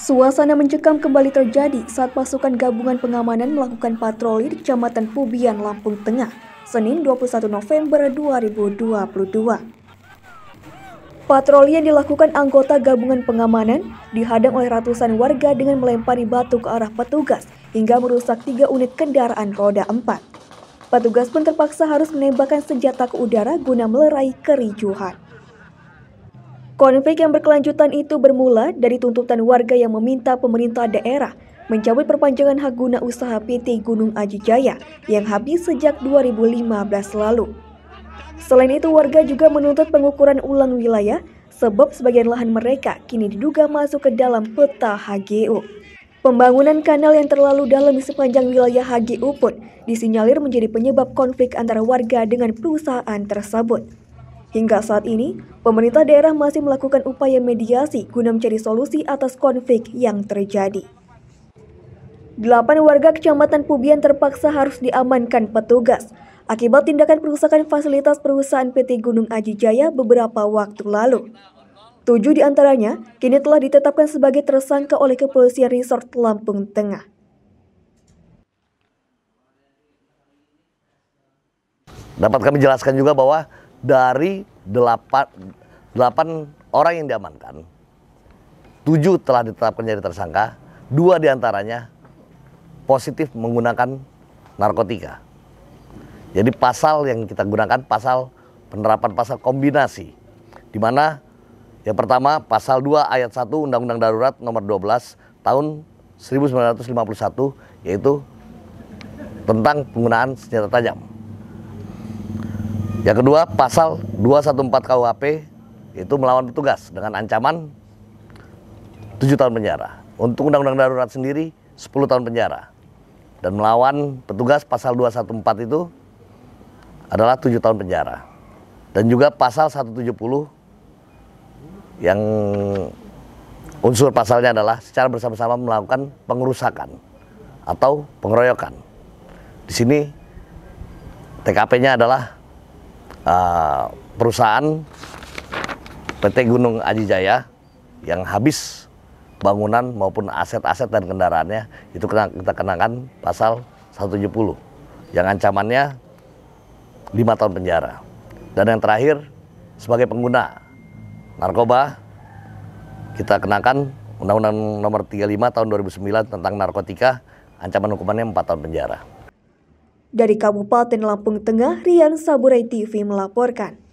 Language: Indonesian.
Suasana mencekam kembali terjadi saat pasukan gabungan pengamanan melakukan patroli di Kecamatan Pubian, Lampung Tengah, Senin 21 November 2022. Patroli yang dilakukan anggota gabungan pengamanan dihadang oleh ratusan warga dengan melempari batu ke arah petugas hingga merusak tiga unit kendaraan roda empat. Petugas pun terpaksa harus menembakkan senjata ke udara guna melerai kericuhan. Konflik yang berkelanjutan itu bermula dari tuntutan warga yang meminta pemerintah daerah mencabut perpanjangan hak guna usaha PT Gunung Aji Jaya yang habis sejak 2015 lalu. Selain itu, warga juga menuntut pengukuran ulang wilayah sebab sebagian lahan mereka kini diduga masuk ke dalam peta HGU. Pembangunan kanal yang terlalu dalam di sepanjang wilayah HGU pun disinyalir menjadi penyebab konflik antara warga dengan perusahaan tersebut. Hingga saat ini, pemerintah daerah masih melakukan upaya mediasi guna mencari solusi atas konflik yang terjadi. Delapan warga Kecamatan Pubian terpaksa harus diamankan petugas akibat tindakan perusakan fasilitas perusahaan PT Gunung Aji Jaya beberapa waktu lalu. Tujuh diantaranya kini telah ditetapkan sebagai tersangka oleh Kepolisian Resort Lampung Tengah. Dapat kami jelaskan juga bahwa dari delapan, delapan orang yang diamankan, tujuh telah ditetapkan jadi tersangka, dua diantaranya positif menggunakan narkotika. Jadi pasal yang kita gunakan pasal penerapan pasal kombinasi, di mana yang pertama pasal 2 ayat 1 Undang-Undang Darurat nomor 12 tahun 1951 yaitu tentang penggunaan senjata tajam. Yang kedua, pasal 214 KUHP itu melawan petugas dengan ancaman 7 tahun penjara. Untuk undang-undang darurat sendiri 10 tahun penjara. Dan melawan petugas pasal 214 itu adalah 7 tahun penjara. Dan juga pasal 170 yang unsur pasalnya adalah secara bersama-sama melakukan pengerusakan atau pengeroyokan. Di sini TKP-nya adalah uh, perusahaan PT Gunung Aji Jaya yang habis bangunan maupun aset-aset dan kendaraannya itu kita kenakan pasal 170 yang ancamannya 5 tahun penjara. Dan yang terakhir sebagai pengguna narkoba kita kenakan Undang-Undang Nomor 35 Tahun 2009 tentang narkotika ancaman hukumannya 4 tahun penjara. Dari Kabupaten Lampung Tengah, Rian Saburai TV melaporkan.